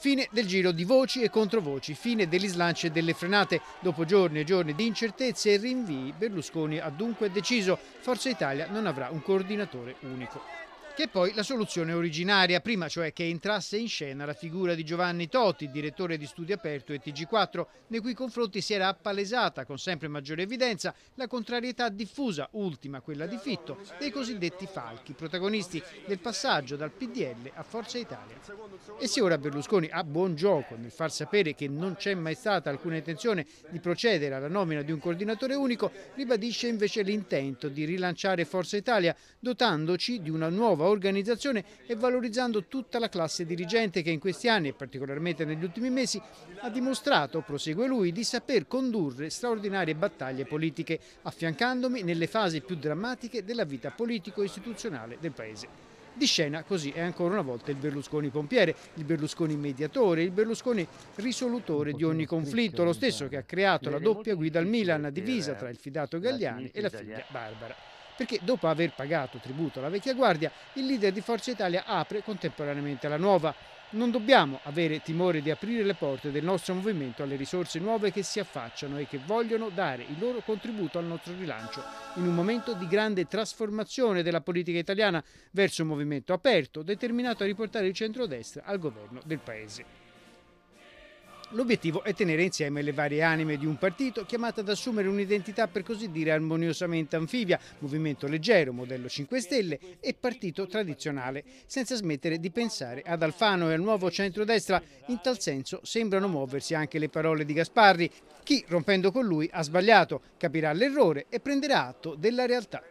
Fine del giro di voci e controvoci, fine degli slanci e delle frenate. Dopo giorni e giorni di incertezze e rinvii, Berlusconi ha dunque deciso Forza Italia non avrà un coordinatore unico che poi la soluzione originaria, prima cioè che entrasse in scena la figura di Giovanni Totti, direttore di studi Aperto e TG4, nei cui confronti si era appalesata con sempre maggiore evidenza la contrarietà diffusa, ultima quella di Fitto, dei cosiddetti falchi, protagonisti del passaggio dal PDL a Forza Italia. E se ora Berlusconi ha buon gioco nel far sapere che non c'è mai stata alcuna intenzione di procedere alla nomina di un coordinatore unico, ribadisce invece l'intento di rilanciare Forza Italia dotandoci di una nuova organizzazione e valorizzando tutta la classe dirigente che in questi anni e particolarmente negli ultimi mesi ha dimostrato, prosegue lui, di saper condurre straordinarie battaglie politiche, affiancandomi nelle fasi più drammatiche della vita politico-istituzionale del Paese. Di scena così è ancora una volta il Berlusconi pompiere, il Berlusconi mediatore, il Berlusconi risolutore di ogni conflitto, lo stesso che ha creato la doppia guida al Milan, divisa tra il fidato Gagliani e la figlia Barbara perché dopo aver pagato tributo alla vecchia guardia, il leader di Forza Italia apre contemporaneamente la nuova. Non dobbiamo avere timore di aprire le porte del nostro movimento alle risorse nuove che si affacciano e che vogliono dare il loro contributo al nostro rilancio, in un momento di grande trasformazione della politica italiana verso un movimento aperto, determinato a riportare il centrodestra al governo del Paese. L'obiettivo è tenere insieme le varie anime di un partito chiamato ad assumere un'identità per così dire armoniosamente anfibia, movimento leggero, modello 5 Stelle e partito tradizionale, senza smettere di pensare ad Alfano e al nuovo centrodestra. In tal senso sembrano muoversi anche le parole di Gasparri. Chi, rompendo con lui, ha sbagliato, capirà l'errore e prenderà atto della realtà.